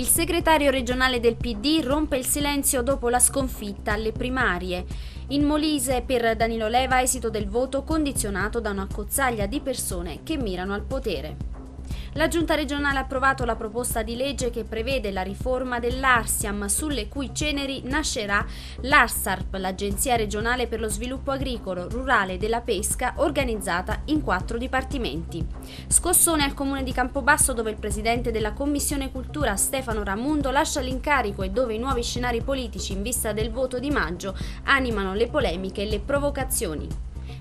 Il segretario regionale del PD rompe il silenzio dopo la sconfitta alle primarie. In Molise per Danilo Leva esito del voto condizionato da una cozzaglia di persone che mirano al potere. La Giunta regionale ha approvato la proposta di legge che prevede la riforma dell'Arsiam, sulle cui ceneri nascerà l'Arsarp, l'Agenzia regionale per lo sviluppo agricolo, rurale e della pesca, organizzata in quattro dipartimenti. Scossone al comune di Campobasso, dove il presidente della Commissione Cultura Stefano Ramundo lascia l'incarico e dove i nuovi scenari politici in vista del voto di maggio animano le polemiche e le provocazioni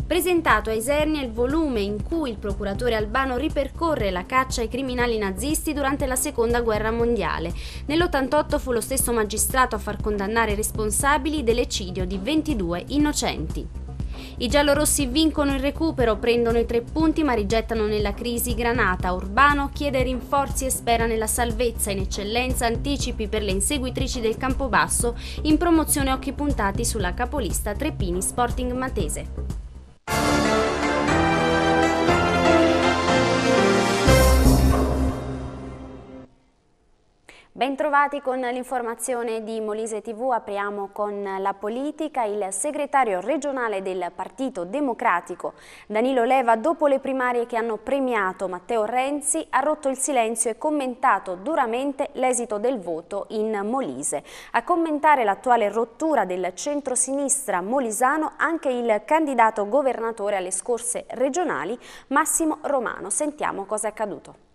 presentato a Isernia il volume in cui il procuratore albano ripercorre la caccia ai criminali nazisti durante la seconda guerra mondiale. Nell'88 fu lo stesso magistrato a far condannare i responsabili dell'ecidio di 22 innocenti. I giallorossi vincono il recupero, prendono i tre punti ma rigettano nella crisi Granata. Urbano chiede rinforzi e spera nella salvezza. In eccellenza anticipi per le inseguitrici del Campobasso. In promozione occhi puntati sulla capolista Treppini Sporting Matese. Bentrovati con l'informazione di Molise TV, apriamo con la politica. Il segretario regionale del Partito Democratico, Danilo Leva, dopo le primarie che hanno premiato Matteo Renzi, ha rotto il silenzio e commentato duramente l'esito del voto in Molise. A commentare l'attuale rottura del centro-sinistra molisano anche il candidato governatore alle scorse regionali, Massimo Romano. Sentiamo cosa è accaduto.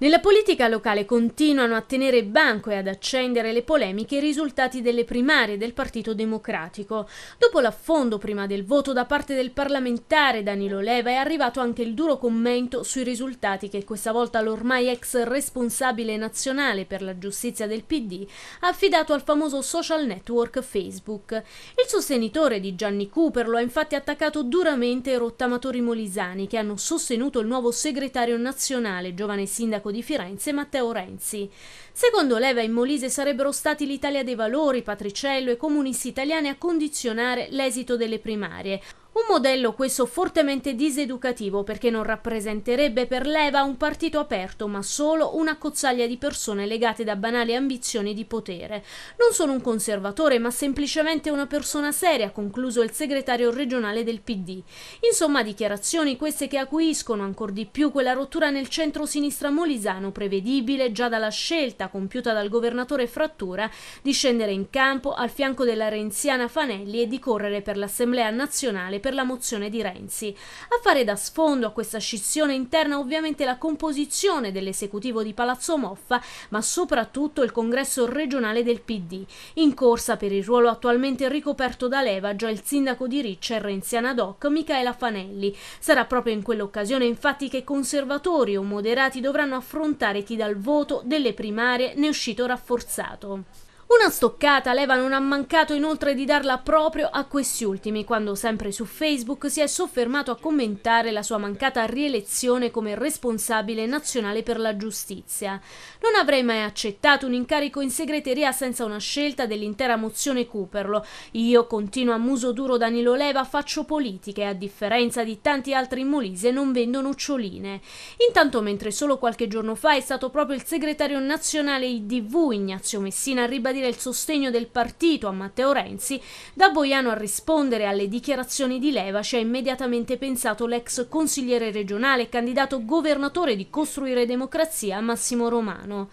Nella politica locale continuano a tenere banco e ad accendere le polemiche i risultati delle primarie del Partito Democratico. Dopo l'affondo prima del voto da parte del parlamentare Danilo Leva è arrivato anche il duro commento sui risultati che questa volta l'ormai ex responsabile nazionale per la giustizia del PD ha affidato al famoso social network Facebook. Il sostenitore di Gianni Cooper lo ha infatti attaccato duramente i rottamatori molisani che hanno sostenuto il nuovo segretario nazionale, giovane sindaco sindaco di Firenze Matteo Renzi. Secondo Leva in Molise sarebbero stati l'Italia dei Valori, Patriciello e comunisti italiani a condizionare l'esito delle primarie. Un modello questo fortemente diseducativo perché non rappresenterebbe per leva un partito aperto, ma solo una cozzaglia di persone legate da banali ambizioni di potere. Non sono un conservatore, ma semplicemente una persona seria, concluso il segretario regionale del PD. Insomma, dichiarazioni queste che acuiscono ancor di più quella rottura nel centro-sinistra molisano prevedibile già dalla scelta compiuta dal governatore Frattura di scendere in campo al fianco della renziana Fanelli e di correre per l'Assemblea nazionale per la mozione di Renzi. A fare da sfondo a questa scissione interna ovviamente la composizione dell'esecutivo di Palazzo Moffa, ma soprattutto il congresso regionale del PD, in corsa per il ruolo attualmente ricoperto da Leva già il sindaco di Riccia e Renziana Doc, Michaela Fanelli. Sarà proprio in quell'occasione infatti che conservatori o moderati dovranno affrontare chi dal voto delle primarie ne è uscito rafforzato. Una stoccata Leva non ha mancato inoltre di darla proprio a questi ultimi, quando sempre su Facebook si è soffermato a commentare la sua mancata rielezione come responsabile nazionale per la giustizia. Non avrei mai accettato un incarico in segreteria senza una scelta dell'intera mozione Cooperlo. Io, continua a muso duro Danilo Leva, faccio politica e a differenza di tanti altri in Molise non vendo noccioline. Intanto mentre solo qualche giorno fa è stato proprio il segretario nazionale IDV Ignazio Messina a ribadire ribadire il sostegno del partito a Matteo Renzi, da Boiano a rispondere alle dichiarazioni di Leva ci ha immediatamente pensato l'ex consigliere regionale e candidato governatore di Costruire Democrazia Massimo Romano.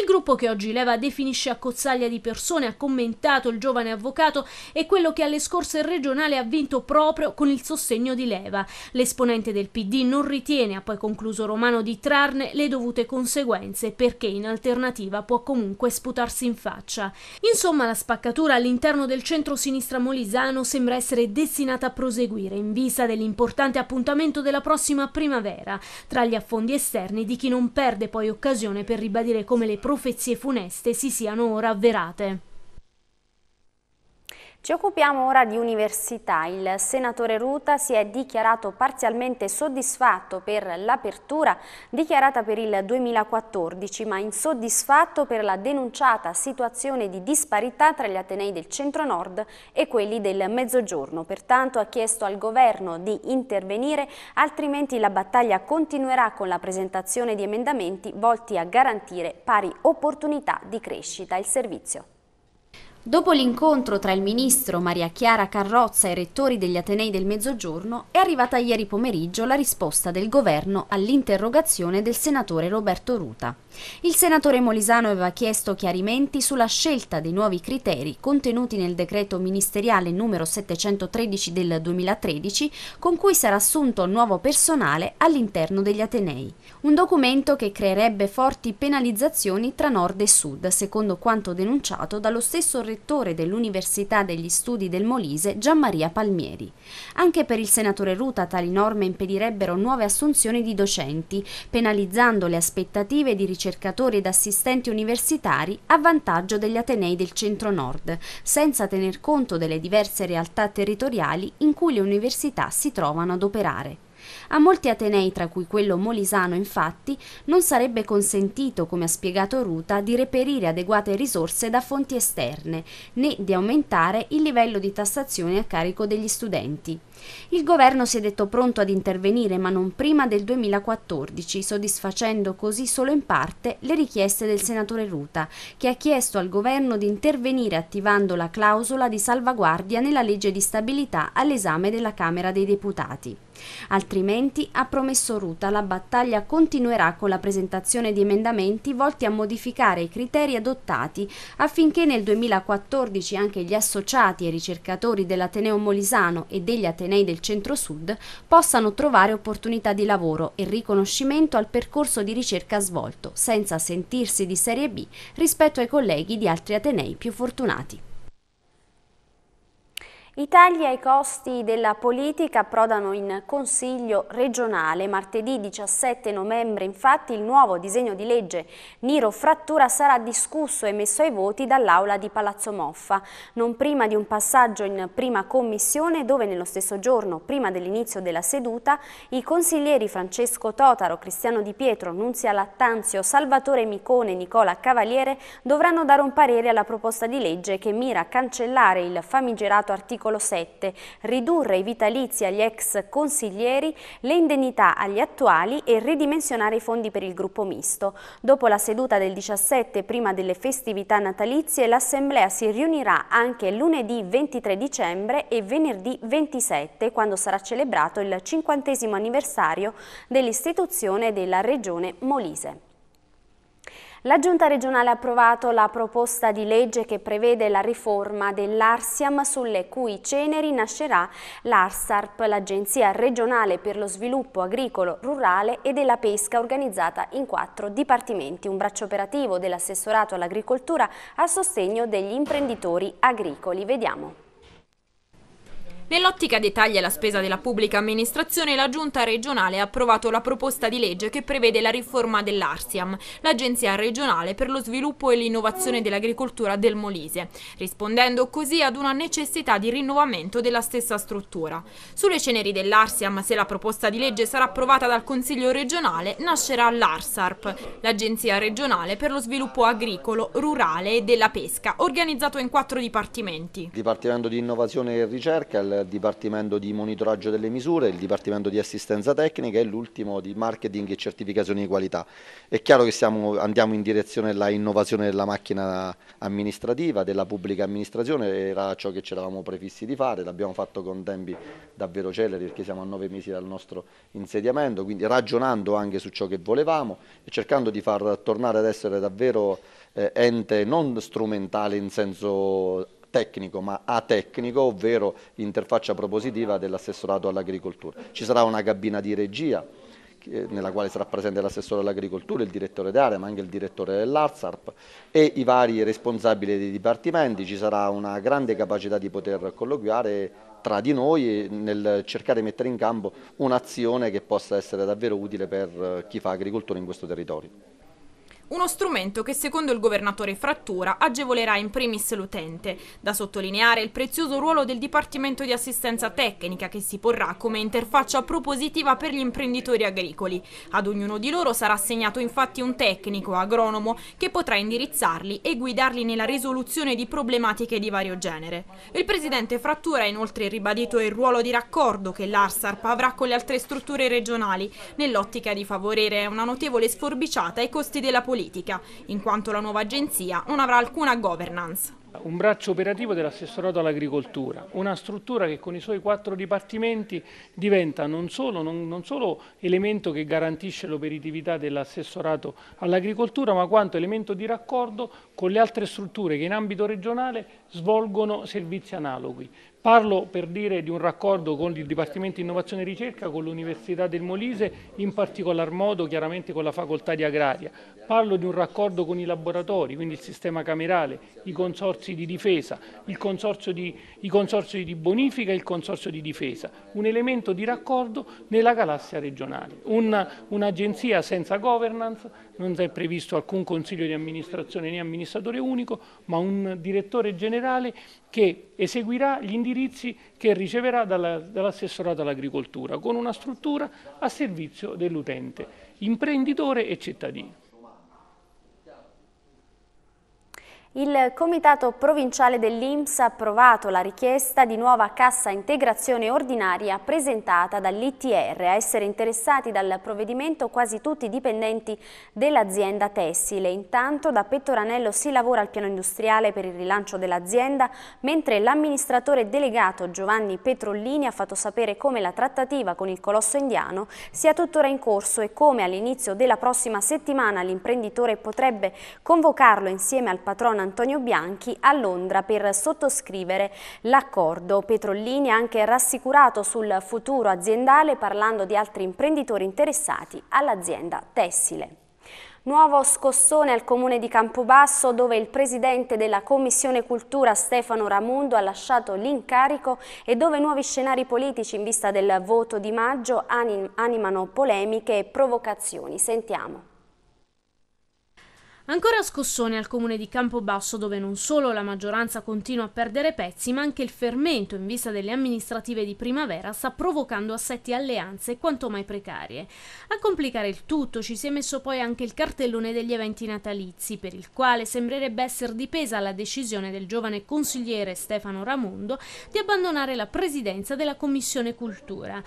Il gruppo che oggi Leva definisce accozzaglia di persone ha commentato il giovane avvocato è quello che alle scorse regionali ha vinto proprio con il sostegno di Leva. L'esponente del PD non ritiene, ha poi concluso Romano, di trarne le dovute conseguenze perché in alternativa può comunque sputarsi in faccia. Insomma, la spaccatura all'interno del centro-sinistra molisano sembra essere destinata a proseguire in vista dell'importante appuntamento della prossima primavera, tra gli affondi esterni di chi non perde poi occasione per ribadire come le profezie funeste si siano ora avverate. Ci occupiamo ora di università. Il senatore Ruta si è dichiarato parzialmente soddisfatto per l'apertura dichiarata per il 2014, ma insoddisfatto per la denunciata situazione di disparità tra gli Atenei del centro-nord e quelli del mezzogiorno. Pertanto ha chiesto al governo di intervenire, altrimenti la battaglia continuerà con la presentazione di emendamenti volti a garantire pari opportunità di crescita. Il servizio. Dopo l'incontro tra il ministro Maria Chiara Carrozza e i rettori degli Atenei del Mezzogiorno è arrivata ieri pomeriggio la risposta del governo all'interrogazione del senatore Roberto Ruta. Il senatore Molisano aveva chiesto chiarimenti sulla scelta dei nuovi criteri contenuti nel decreto ministeriale numero 713 del 2013 con cui sarà assunto nuovo personale all'interno degli Atenei. Un documento che creerebbe forti penalizzazioni tra nord e sud, secondo quanto denunciato dallo stesso rettore dell'Università degli Studi del Molise, Gianmaria Palmieri. Anche per il senatore Ruta tali norme impedirebbero nuove assunzioni di docenti, penalizzando le aspettative di ricerca ricercatori ed assistenti universitari a vantaggio degli Atenei del centro-nord, senza tener conto delle diverse realtà territoriali in cui le università si trovano ad operare. A molti Atenei, tra cui quello molisano infatti, non sarebbe consentito, come ha spiegato Ruta, di reperire adeguate risorse da fonti esterne, né di aumentare il livello di tassazione a carico degli studenti. Il governo si è detto pronto ad intervenire, ma non prima del 2014, soddisfacendo così solo in parte le richieste del senatore Ruta, che ha chiesto al governo di intervenire attivando la clausola di salvaguardia nella legge di stabilità all'esame della Camera dei Deputati. Altrimenti, ha promesso Ruta, la battaglia continuerà con la presentazione di emendamenti volti a modificare i criteri adottati affinché nel 2014 anche gli associati e ricercatori dell'Ateneo Molisano e degli Atenei atenei del centro-sud possano trovare opportunità di lavoro e riconoscimento al percorso di ricerca svolto, senza sentirsi di serie B rispetto ai colleghi di altri atenei più fortunati. I tagli ai costi della politica approdano in Consiglio regionale. Martedì 17 novembre infatti il nuovo disegno di legge Niro Frattura sarà discusso e messo ai voti dall'Aula di Palazzo Moffa, non prima di un passaggio in prima commissione dove nello stesso giorno, prima dell'inizio della seduta, i consiglieri Francesco Totaro, Cristiano Di Pietro, Nunzia Lattanzio, Salvatore Micone e Nicola Cavaliere dovranno dare un parere alla proposta di legge che mira a cancellare il famigerato articolo l'articolo 7, ridurre i vitalizi agli ex consiglieri, le indennità agli attuali e ridimensionare i fondi per il gruppo misto. Dopo la seduta del 17, prima delle festività natalizie, l'Assemblea si riunirà anche lunedì 23 dicembre e venerdì 27, quando sarà celebrato il 50 anniversario dell'istituzione della Regione Molise. La Giunta regionale ha approvato la proposta di legge che prevede la riforma dell'Arsiam sulle cui ceneri nascerà l'Arsarp, l'Agenzia regionale per lo sviluppo agricolo, rurale e della pesca organizzata in quattro dipartimenti, un braccio operativo dell'assessorato all'agricoltura a sostegno degli imprenditori agricoli. Vediamo. Nell'ottica dei tagli alla spesa della pubblica amministrazione, la Giunta regionale ha approvato la proposta di legge che prevede la riforma dell'Arsiam, l'Agenzia regionale per lo sviluppo e l'innovazione dell'agricoltura del Molise, rispondendo così ad una necessità di rinnovamento della stessa struttura. Sulle ceneri dell'Arsiam, se la proposta di legge sarà approvata dal Consiglio regionale, nascerà l'Arsarp, l'Agenzia regionale per lo sviluppo agricolo, rurale e della pesca, organizzato in quattro dipartimenti. Dipartimento di innovazione e ricerca, il Dipartimento di Monitoraggio delle Misure, il Dipartimento di Assistenza Tecnica e l'ultimo di Marketing e Certificazione di Qualità. È chiaro che siamo, andiamo in direzione della della macchina amministrativa, della pubblica amministrazione, era ciò che ci eravamo prefissi di fare, l'abbiamo fatto con tempi davvero celeri perché siamo a nove mesi dal nostro insediamento, quindi ragionando anche su ciò che volevamo e cercando di far tornare ad essere davvero eh, ente non strumentale in senso tecnico ma atecnico, ovvero l'interfaccia propositiva dell'assessorato all'agricoltura. Ci sarà una cabina di regia nella quale sarà presente l'assessore all'agricoltura, il direttore d'area, ma anche il direttore dell'ARSARP e i vari responsabili dei dipartimenti. Ci sarà una grande capacità di poter colloquiare tra di noi nel cercare di mettere in campo un'azione che possa essere davvero utile per eh, chi fa agricoltura in questo territorio. Uno strumento che secondo il governatore Frattura agevolerà in primis l'utente. Da sottolineare il prezioso ruolo del Dipartimento di Assistenza Tecnica che si porrà come interfaccia propositiva per gli imprenditori agricoli. Ad ognuno di loro sarà assegnato infatti un tecnico agronomo che potrà indirizzarli e guidarli nella risoluzione di problematiche di vario genere. Il presidente Frattura ha inoltre ribadito il ruolo di raccordo che l'ARSARP avrà con le altre strutture regionali nell'ottica di favorire una notevole sforbiciata ai costi della politica politica, in quanto la nuova agenzia non avrà alcuna governance. Un braccio operativo dell'assessorato all'agricoltura, una struttura che con i suoi quattro dipartimenti diventa non solo, non, non solo elemento che garantisce l'operatività dell'assessorato all'agricoltura, ma quanto elemento di raccordo con le altre strutture che in ambito regionale svolgono servizi analoghi. Parlo per dire di un raccordo con il Dipartimento Innovazione e Ricerca, con l'Università del Molise, in particolar modo chiaramente con la Facoltà di Agraria. Parlo di un raccordo con i laboratori, quindi il sistema camerale, i consorsi di difesa, il consorzio di, i consorsi di bonifica e il consorzio di difesa. Un elemento di raccordo nella galassia regionale. un'agenzia un senza governance non è previsto alcun consiglio di amministrazione né amministratore unico, ma un direttore generale che eseguirà gli indirizzi che riceverà dall'assessorato dall all'agricoltura, con una struttura a servizio dell'utente, imprenditore e cittadino. Il Comitato Provinciale dell'Inps ha approvato la richiesta di nuova cassa integrazione ordinaria presentata dall'ITR. A essere interessati dal provvedimento quasi tutti i dipendenti dell'azienda tessile. Intanto da Pettoranello si lavora al piano industriale per il rilancio dell'azienda, mentre l'amministratore delegato Giovanni Petrollini ha fatto sapere come la trattativa con il colosso indiano sia tuttora in corso e come all'inizio della prossima settimana l'imprenditore potrebbe convocarlo insieme al patrono Antonio Bianchi a Londra per sottoscrivere l'accordo. Petrollini ha anche rassicurato sul futuro aziendale parlando di altri imprenditori interessati all'azienda tessile. Nuovo scossone al comune di Campobasso dove il presidente della Commissione Cultura Stefano Ramundo ha lasciato l'incarico e dove nuovi scenari politici in vista del voto di maggio animano polemiche e provocazioni. Sentiamo. Ancora scossone al comune di Campobasso dove non solo la maggioranza continua a perdere pezzi ma anche il fermento in vista delle amministrative di primavera sta provocando assetti alleanze quanto mai precarie. A complicare il tutto ci si è messo poi anche il cartellone degli eventi natalizi per il quale sembrerebbe essere dipesa la decisione del giovane consigliere Stefano Ramondo di abbandonare la presidenza della Commissione Cultura.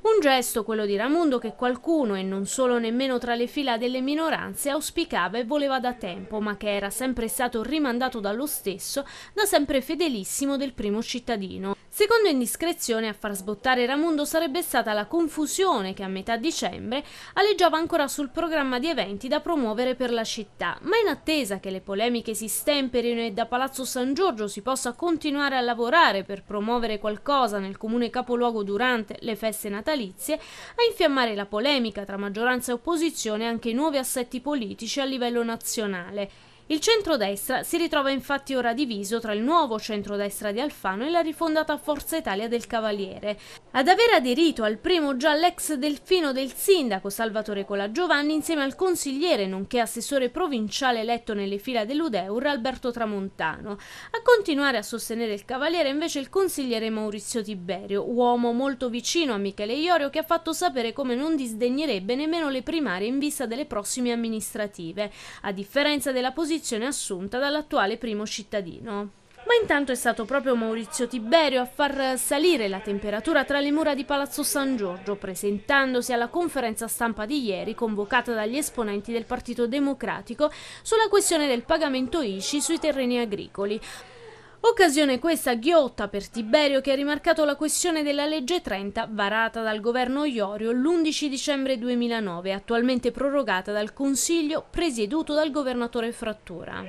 Un gesto, quello di Ramondo, che qualcuno, e non solo nemmeno tra le fila delle minoranze, auspicava e voleva da tempo, ma che era sempre stato rimandato dallo stesso, da sempre fedelissimo del primo cittadino. Secondo indiscrezione a far sbottare Ramondo sarebbe stata la confusione che a metà dicembre alleggiava ancora sul programma di eventi da promuovere per la città, ma in attesa che le polemiche si stemperino e da Palazzo San Giorgio si possa continuare a lavorare per promuovere qualcosa nel comune capoluogo durante le feste natali, natalizie a infiammare la polemica tra maggioranza e opposizione e anche i nuovi assetti politici a livello nazionale. Il centrodestra si ritrova infatti ora diviso tra il nuovo centrodestra di Alfano e la rifondata Forza Italia del Cavaliere. Ad aver aderito al primo già l'ex delfino del sindaco Salvatore Colagiovanni insieme al consigliere nonché assessore provinciale eletto nelle fila dell'Udeur Alberto Tramontano. A continuare a sostenere il Cavaliere invece il consigliere Maurizio Tiberio, uomo molto vicino a Michele Iorio che ha fatto sapere come non disdegnerebbe nemmeno le primarie in vista delle prossime amministrative. A differenza della posizione posizione assunta dall'attuale primo cittadino. Ma intanto è stato proprio Maurizio Tiberio a far salire la temperatura tra le mura di Palazzo San Giorgio, presentandosi alla conferenza stampa di ieri convocata dagli esponenti del Partito Democratico sulla questione del pagamento ICI sui terreni agricoli. Occasione questa ghiotta per Tiberio che ha rimarcato la questione della legge 30 varata dal governo Iorio l'11 dicembre 2009 attualmente prorogata dal Consiglio presieduto dal governatore Frattura.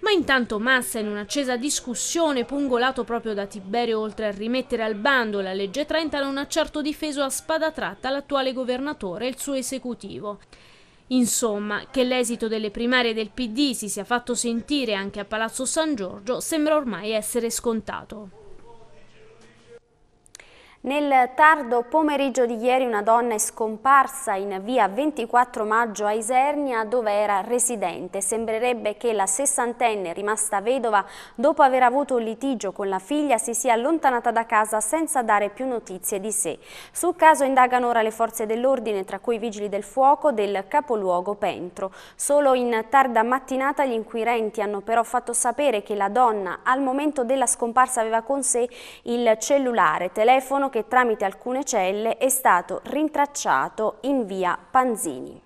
Ma intanto Massa in un'accesa discussione pungolato proprio da Tiberio oltre a rimettere al bando la legge 30 non ha certo difeso a spada tratta l'attuale governatore e il suo esecutivo Insomma, che l'esito delle primarie del PD si sia fatto sentire anche a Palazzo San Giorgio sembra ormai essere scontato. Nel tardo pomeriggio di ieri una donna è scomparsa in via 24 maggio a Isernia dove era residente. Sembrerebbe che la sessantenne rimasta vedova dopo aver avuto un litigio con la figlia si sia allontanata da casa senza dare più notizie di sé. Sul caso indagano ora le forze dell'ordine tra cui i vigili del fuoco del capoluogo Pentro. Solo in tarda mattinata gli inquirenti hanno però fatto sapere che la donna al momento della scomparsa aveva con sé il cellulare, telefono che che tramite alcune celle è stato rintracciato in via Panzini.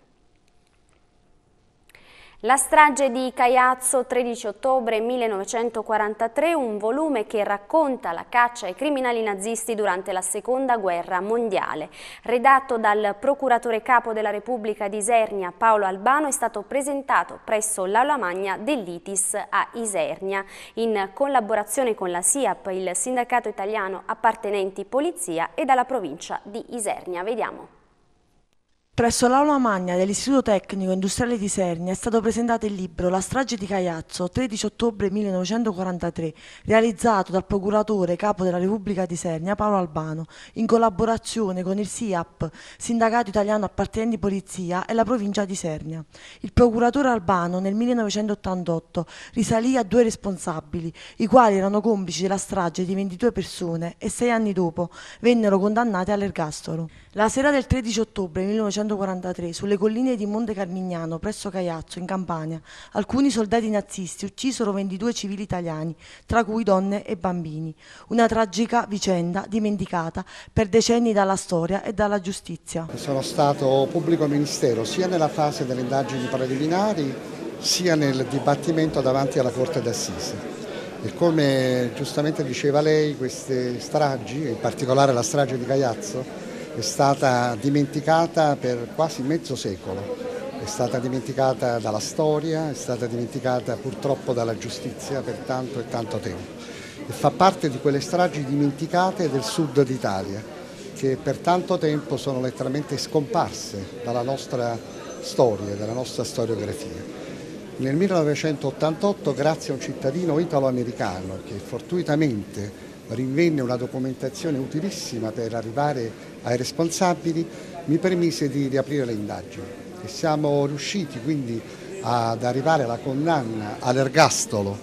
La strage di Caiazzo, 13 ottobre 1943, un volume che racconta la caccia ai criminali nazisti durante la Seconda Guerra Mondiale. Redatto dal procuratore capo della Repubblica di Isernia, Paolo Albano, è stato presentato presso l'Aula Magna dell'ITIS a Isernia, in collaborazione con la SIAP, il sindacato italiano appartenenti polizia e dalla provincia di Isernia. Vediamo. Presso l'Aula Magna dell'Istituto Tecnico Industriale di Sernia è stato presentato il libro La strage di Caiazzo, 13 ottobre 1943, realizzato dal procuratore capo della Repubblica di Sernia Paolo Albano, in collaborazione con il SIAP, Sindacato Italiano Appartenenti Polizia e la provincia di Sernia. Il procuratore Albano nel 1988 risalì a due responsabili, i quali erano complici della strage di 22 persone e sei anni dopo vennero condannati all'ergastolo. La sera del 13 ottobre 1943, 1943 sulle colline di Monte Carmignano presso Caiazzo in Campania alcuni soldati nazisti uccisero 22 civili italiani, tra cui donne e bambini. Una tragica vicenda dimenticata per decenni dalla storia e dalla giustizia. Sono stato pubblico ministero sia nella fase delle indagini preliminari sia nel dibattimento davanti alla Corte d'Assise. E come giustamente diceva lei, queste stragi, in particolare la strage di Caiazzo, è stata dimenticata per quasi mezzo secolo. È stata dimenticata dalla storia, è stata dimenticata purtroppo dalla giustizia per tanto e tanto tempo. E fa parte di quelle stragi dimenticate del sud d'Italia, che per tanto tempo sono letteralmente scomparse dalla nostra storia, dalla nostra storiografia. Nel 1988, grazie a un cittadino italo-americano che fortuitamente rinvenne una documentazione utilissima per arrivare a ai responsabili, mi permise di riaprire le indagini e siamo riusciti quindi ad arrivare alla condanna all'ergastolo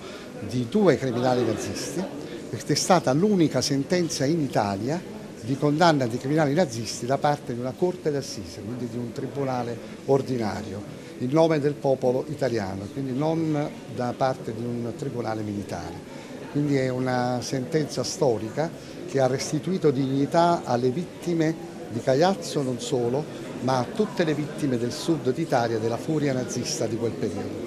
di due criminali nazisti. Questa è stata l'unica sentenza in Italia di condanna di criminali nazisti da parte di una corte d'assise, quindi di un tribunale ordinario, in nome del popolo italiano, quindi non da parte di un tribunale militare. Quindi è una sentenza storica che ha restituito dignità alle vittime di Cagliazzo non solo, ma a tutte le vittime del sud d'Italia della furia nazista di quel periodo.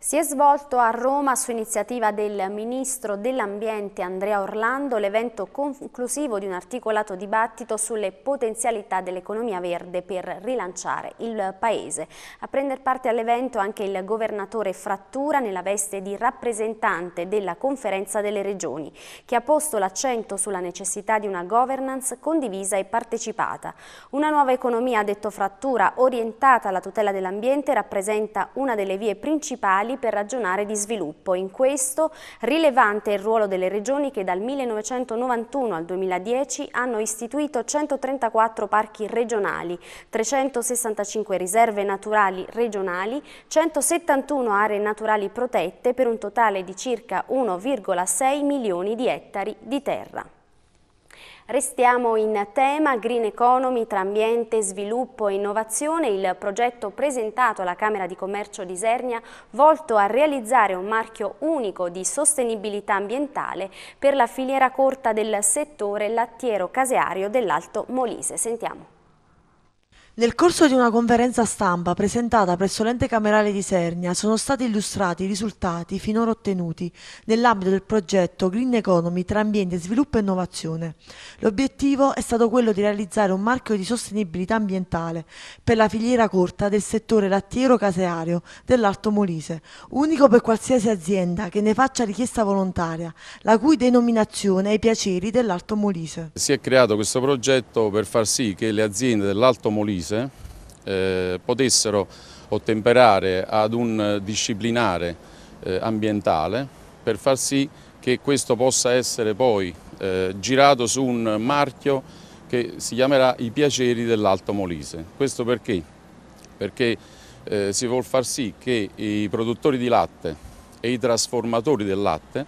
Si è svolto a Roma, su iniziativa del Ministro dell'Ambiente Andrea Orlando, l'evento conclusivo di un articolato dibattito sulle potenzialità dell'economia verde per rilanciare il Paese. A prendere parte all'evento anche il Governatore Frattura nella veste di rappresentante della Conferenza delle Regioni, che ha posto l'accento sulla necessità di una governance condivisa e partecipata. Una nuova economia, detto Frattura, orientata alla tutela dell'ambiente, rappresenta una delle vie principali locali per ragionare di sviluppo. In questo rilevante è il ruolo delle regioni che dal 1991 al 2010 hanno istituito 134 parchi regionali, 365 riserve naturali regionali, 171 aree naturali protette per un totale di circa 1,6 milioni di ettari di terra. Restiamo in tema Green Economy tra ambiente, sviluppo e innovazione, il progetto presentato alla Camera di Commercio di Isernia volto a realizzare un marchio unico di sostenibilità ambientale per la filiera corta del settore lattiero-caseario dell'Alto Molise. Sentiamo. Nel corso di una conferenza stampa presentata presso l'ente camerale di Sernia sono stati illustrati i risultati finora ottenuti nell'ambito del progetto Green Economy tra ambiente, sviluppo e innovazione. L'obiettivo è stato quello di realizzare un marchio di sostenibilità ambientale per la filiera corta del settore lattiero-caseario dell'Alto Molise, unico per qualsiasi azienda che ne faccia richiesta volontaria, la cui denominazione è i piaceri dell'Alto Molise. Si è creato questo progetto per far sì che le aziende dell'Alto Molise imprese eh, potessero ottemperare ad un disciplinare eh, ambientale per far sì che questo possa essere poi eh, girato su un marchio che si chiamerà I piaceri dell'Alto Molise. Questo perché? Perché eh, si vuol far sì che i produttori di latte e i trasformatori del latte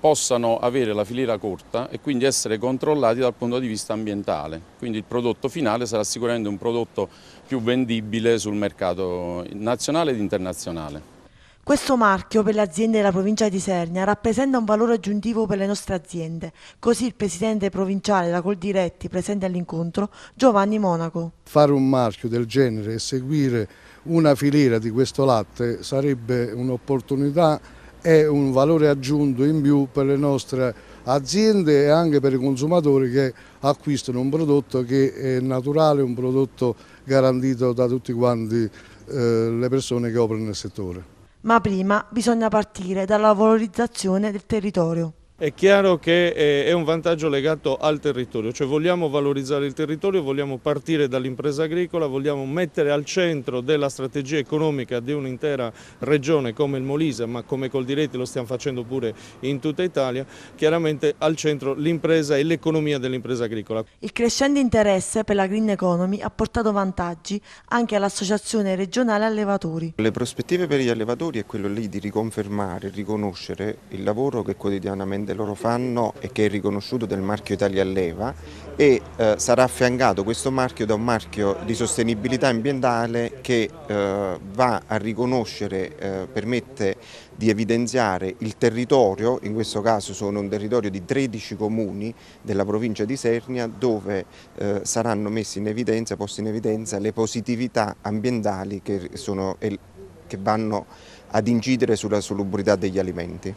possano avere la filiera corta e quindi essere controllati dal punto di vista ambientale. Quindi il prodotto finale sarà sicuramente un prodotto più vendibile sul mercato nazionale ed internazionale. Questo marchio per le aziende della provincia di Sernia rappresenta un valore aggiuntivo per le nostre aziende, così il presidente provinciale della Coldiretti presente all'incontro, Giovanni Monaco. Fare un marchio del genere e seguire una filiera di questo latte sarebbe un'opportunità è un valore aggiunto in più per le nostre aziende e anche per i consumatori che acquistano un prodotto che è naturale, un prodotto garantito da tutte quanti eh, le persone che operano nel settore. Ma prima bisogna partire dalla valorizzazione del territorio è chiaro che eh, è un vantaggio legato al territorio, cioè vogliamo valorizzare il territorio, vogliamo partire dall'impresa agricola, vogliamo mettere al centro della strategia economica di un'intera regione come il Molise, ma come col diretti lo stiamo facendo pure in tutta Italia, chiaramente al centro l'impresa e l'economia dell'impresa agricola. Il crescente interesse per la green economy ha portato vantaggi anche all'Associazione regionale allevatori. Le prospettive per gli allevatori è quello lì di riconfermare, riconoscere il lavoro che quotidianamente grande loro fanno e che è riconosciuto del marchio Italia Leva e eh, sarà affiancato questo marchio da un marchio di sostenibilità ambientale che eh, va a riconoscere, eh, permette di evidenziare il territorio, in questo caso sono un territorio di 13 comuni della provincia di Sernia dove eh, saranno messi in evidenza, poste in evidenza le positività ambientali che, sono, che vanno ad incidere sulla solubilità degli alimenti.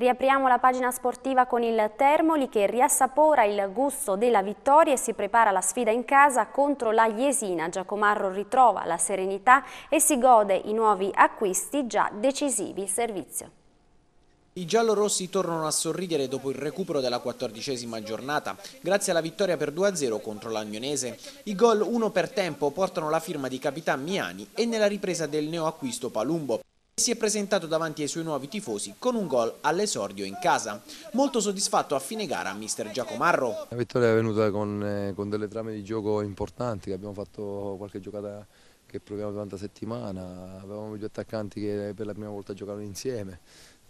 Riapriamo la pagina sportiva con il Termoli che riassapora il gusto della vittoria e si prepara la sfida in casa contro la Jesina. Giacomarro ritrova la serenità e si gode i nuovi acquisti già decisivi. Servizio. I giallorossi tornano a sorridere dopo il recupero della quattordicesima giornata, grazie alla vittoria per 2-0 contro l'Agnonese. I gol uno per tempo portano la firma di Capitan Miani e nella ripresa del neoacquisto Palumbo si è presentato davanti ai suoi nuovi tifosi con un gol all'esordio in casa. Molto soddisfatto a fine gara mister Giacomarro. La vittoria è venuta con, eh, con delle trame di gioco importanti, abbiamo fatto qualche giocata che proviamo durante la settimana, avevamo due attaccanti che per la prima volta giocavano insieme,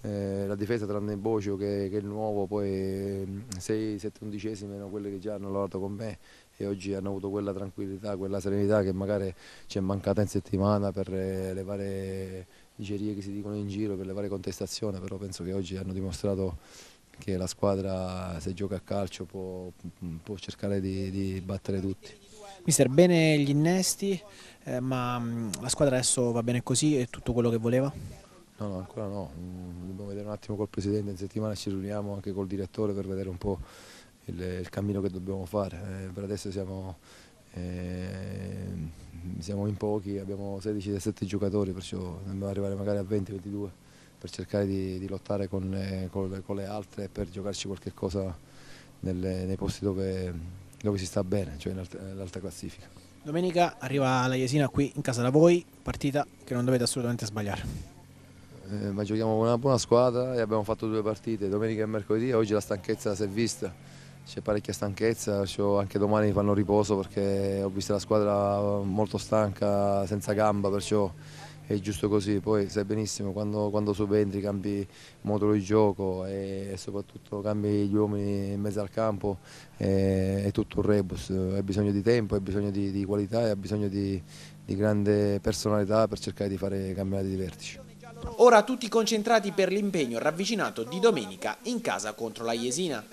eh, la difesa tranne Bocio che, che è il nuovo, poi 6, mm, 7, undicesimi erano quelle che già hanno lavorato con me e oggi hanno avuto quella tranquillità, quella serenità che magari ci è mancata in settimana per eh, le varie dicerie che si dicono in giro per le varie contestazioni, però penso che oggi hanno dimostrato che la squadra se gioca a calcio può, può cercare di, di battere tutti. Mister, bene gli innesti, eh, ma mm, la squadra adesso va bene così, è tutto quello che voleva? No, no, ancora no, mm, dobbiamo vedere un attimo col Presidente, in settimana ci riuniamo anche col Direttore per vedere un po' il, il cammino che dobbiamo fare, eh, per adesso siamo Ehm, siamo in pochi, abbiamo 16-17 giocatori, perciò dobbiamo arrivare magari a 20-22 per cercare di, di lottare con le, eh, con, con le altre e per giocarci qualche cosa nelle, nei posti dove, dove, si sta bene, cioè nell'alta classifica. Domenica arriva la Iesina qui in casa da voi, partita che non dovete assolutamente sbagliare. Eh, ma giochiamo con una buona squadra e abbiamo fatto due partite, domenica e mercoledì, oggi la stanchezza si è vista c'è parecchia stanchezza, anche domani fanno riposo perché ho visto la squadra molto stanca, senza gamba, perciò è giusto così. Poi sai benissimo, quando, quando subentri cambi modulo di gioco e, e, soprattutto cambi gli uomini in mezzo al campo, è, è tutto un rebus, hai bisogno di tempo, hai bisogno di, di qualità e hai bisogno di, di grande personalità per cercare di fare campionati di vertici. Ora tutti concentrati per l'impegno ravvicinato di domenica in casa contro la Iesina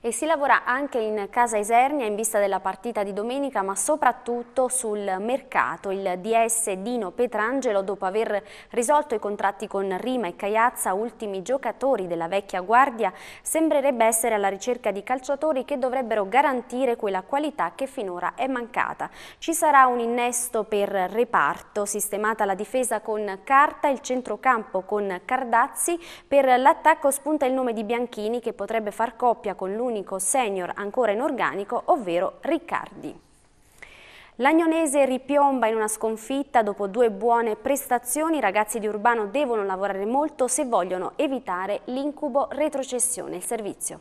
e si lavora anche in Casa Isernia in vista della partita di domenica ma soprattutto sul mercato. Il DS Dino Petrangelo dopo aver risolto i contratti con Rima e Caiazza, ultimi giocatori della vecchia guardia, sembrerebbe essere alla ricerca di calciatori che dovrebbero garantire quella qualità che finora è mancata. Ci sarà un innesto per reparto, sistemata la difesa con Carta, il centrocampo con Cardazzi, per l'attacco spunta il nome di Bianchini che potrebbe far coppia con lui l'unico senior ancora in organico, ovvero Riccardi. L'Agnonese ripiomba in una sconfitta dopo due buone prestazioni. I ragazzi di Urbano devono lavorare molto se vogliono evitare l'incubo retrocessione. Il servizio.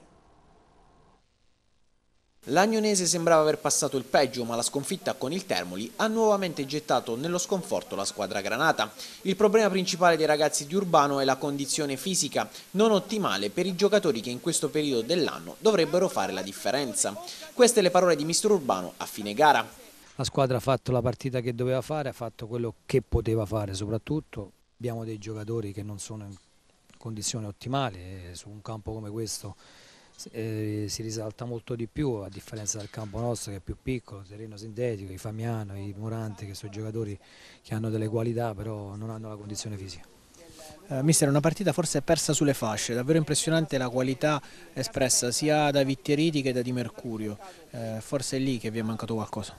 L'Agnonese sembrava aver passato il peggio, ma la sconfitta con il Termoli ha nuovamente gettato nello sconforto la squadra granata. Il problema principale dei ragazzi di Urbano è la condizione fisica, non ottimale per i giocatori che in questo periodo dell'anno dovrebbero fare la differenza. Queste le parole di mister Urbano a fine gara. La squadra ha fatto la partita che doveva fare, ha fatto quello che poteva fare soprattutto. Abbiamo dei giocatori che non sono in condizione ottimale, su un campo come questo eh, si risalta molto di più a differenza del campo nostro che è più piccolo, terreno sintetico, i Famiano, i Morante che sono giocatori che hanno delle qualità però non hanno la condizione fisica. Eh, mister, una partita forse persa sulle fasce, davvero impressionante la qualità espressa sia da Vittieriti che da Di Mercurio, eh, forse è lì che vi è mancato qualcosa.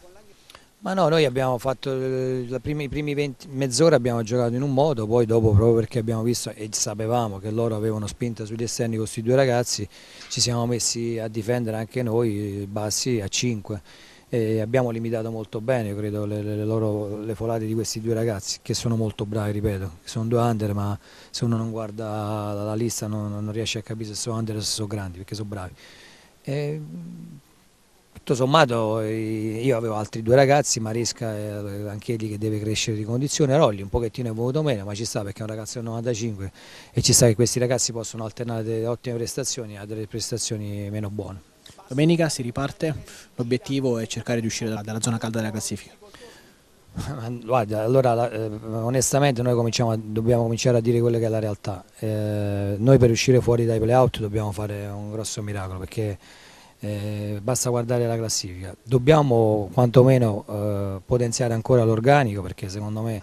Ma no, noi abbiamo fatto eh, prima, i primi mezz'ora abbiamo giocato in un modo, poi dopo proprio perché abbiamo visto e sapevamo che loro avevano spinta sugli esterni con questi due ragazzi, ci siamo messi a difendere anche noi eh, bassi a 5 e abbiamo limitato molto bene, credo, le, le, loro, le folate di questi due ragazzi che sono molto bravi, ripeto, sono due under ma se uno non guarda la lista non, non riesce a capire se sono under o se sono grandi perché sono bravi. E tutto sommato eh, io avevo altri due ragazzi, Maresca eh, anche lì che deve crescere di condizione, Rolli un pochettino è voluto meno ma ci sta perché è un ragazzo del 95 e ci sta che questi ragazzi possono alternare delle ottime prestazioni a delle prestazioni meno buone. Domenica si riparte, l'obiettivo è cercare di uscire dalla zona calda della classifica. Guarda, allora eh, onestamente noi cominciamo, dobbiamo cominciare a dire quella che è la realtà. Eh, noi per uscire fuori dai playout dobbiamo fare un grosso miracolo perché eh, basta guardare la classifica. Dobbiamo quantomeno eh, potenziare ancora l'organico perché secondo me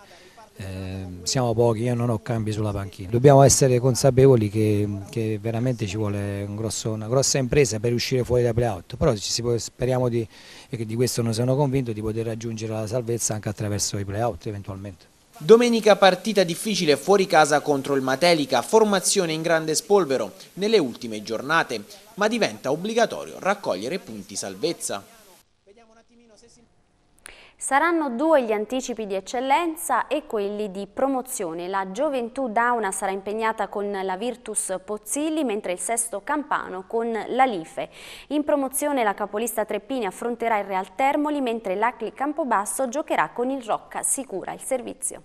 eh, siamo pochi, io non ho cambi sulla panchina. Dobbiamo essere consapevoli che, che veramente ci vuole un grosso, una grossa impresa per uscire fuori dai playout, però può, speriamo di, e di questo non sono convinto, di poter raggiungere la salvezza anche attraverso i playout eventualmente. Domenica partita difficile fuori casa contro il Matelica, formazione in grande spolvero nelle ultime giornate, ma diventa obbligatorio raccogliere punti salvezza. Saranno due gli anticipi di eccellenza e quelli di promozione. La Gioventù Dauna sarà impegnata con la Virtus Pozzilli, mentre il Sesto Campano con la Life. In promozione la capolista Treppini affronterà il Real Termoli, mentre l'Acli Campobasso giocherà con il Rocca Sicura. Il servizio.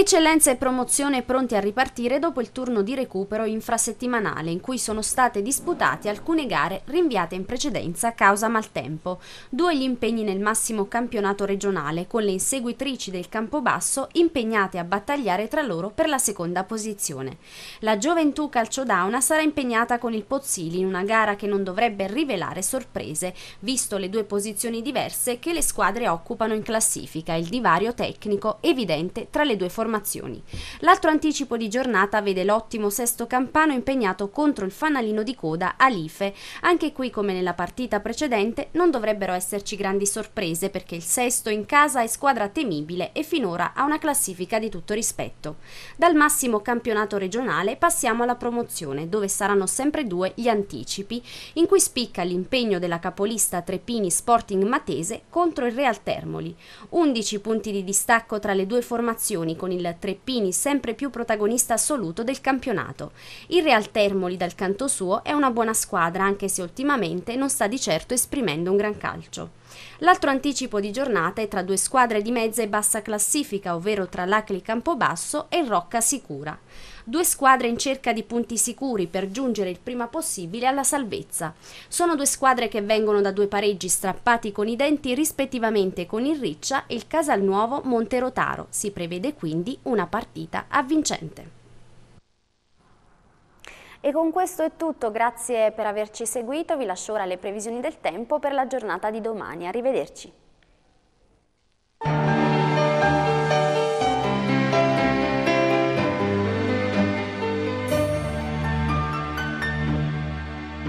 Eccellenza e promozione pronti a ripartire dopo il turno di recupero infrasettimanale in cui sono state disputate alcune gare rinviate in precedenza a causa maltempo. Due gli impegni nel massimo campionato regionale con le inseguitrici del Campobasso impegnate a battagliare tra loro per la seconda posizione. La Gioventù Calciodauna sarà impegnata con il Pozzili in una gara che non dovrebbe rivelare sorprese, visto le due posizioni diverse che le squadre occupano in classifica e il divario tecnico evidente tra le due formazioni informazioni. L'altro anticipo di giornata vede l'ottimo sesto campano impegnato contro il fanalino di coda Alife. Anche qui, come nella partita precedente, non dovrebbero esserci grandi sorprese perché il sesto in casa è squadra temibile e finora ha una classifica di tutto rispetto. Dal massimo campionato regionale passiamo alla promozione, dove saranno sempre due gli anticipi, in cui spicca l'impegno della capolista Trepini Sporting Matese contro il Real Termoli. 11 punti di distacco tra le due formazioni con con il Treppini sempre più protagonista assoluto del campionato. Il Real Termoli dal canto suo è una buona squadra anche se ultimamente non sta di certo esprimendo un gran calcio. L'altro anticipo di giornata è tra due squadre di mezza e bassa classifica, ovvero tra l'Acli Campobasso e il Rocca Sicura due squadre in cerca di punti sicuri per giungere il prima possibile alla salvezza. Sono due squadre che vengono da due pareggi strappati con i denti rispettivamente con il Riccia e il Casalnuovo Monterotaro. Si prevede quindi una partita avvincente. E con questo è tutto, grazie per averci seguito, vi lascio ora le previsioni del tempo per la giornata di domani, arrivederci.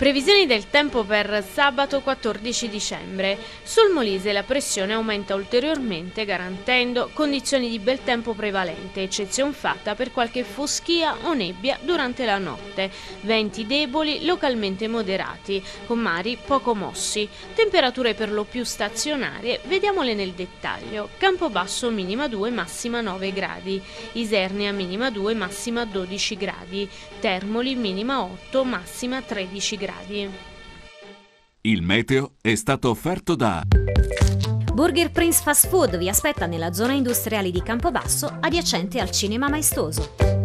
Previsioni del tempo per sabato 14 dicembre. Sul Molise la pressione aumenta ulteriormente garantendo condizioni di bel tempo prevalente, eccezion fatta per qualche foschia o nebbia durante la notte, venti deboli localmente moderati, con mari poco mossi, temperature per lo più stazionarie, vediamole nel dettaglio. Campo basso minima 2, massima 9 gradi, Isernia minima 2, massima 12 gradi, Termoli minima 8, massima 13 gradi. Il meteo è stato offerto da... Burger Prince Fast Food vi aspetta nella zona industriale di Campobasso adiacente al Cinema Maestoso.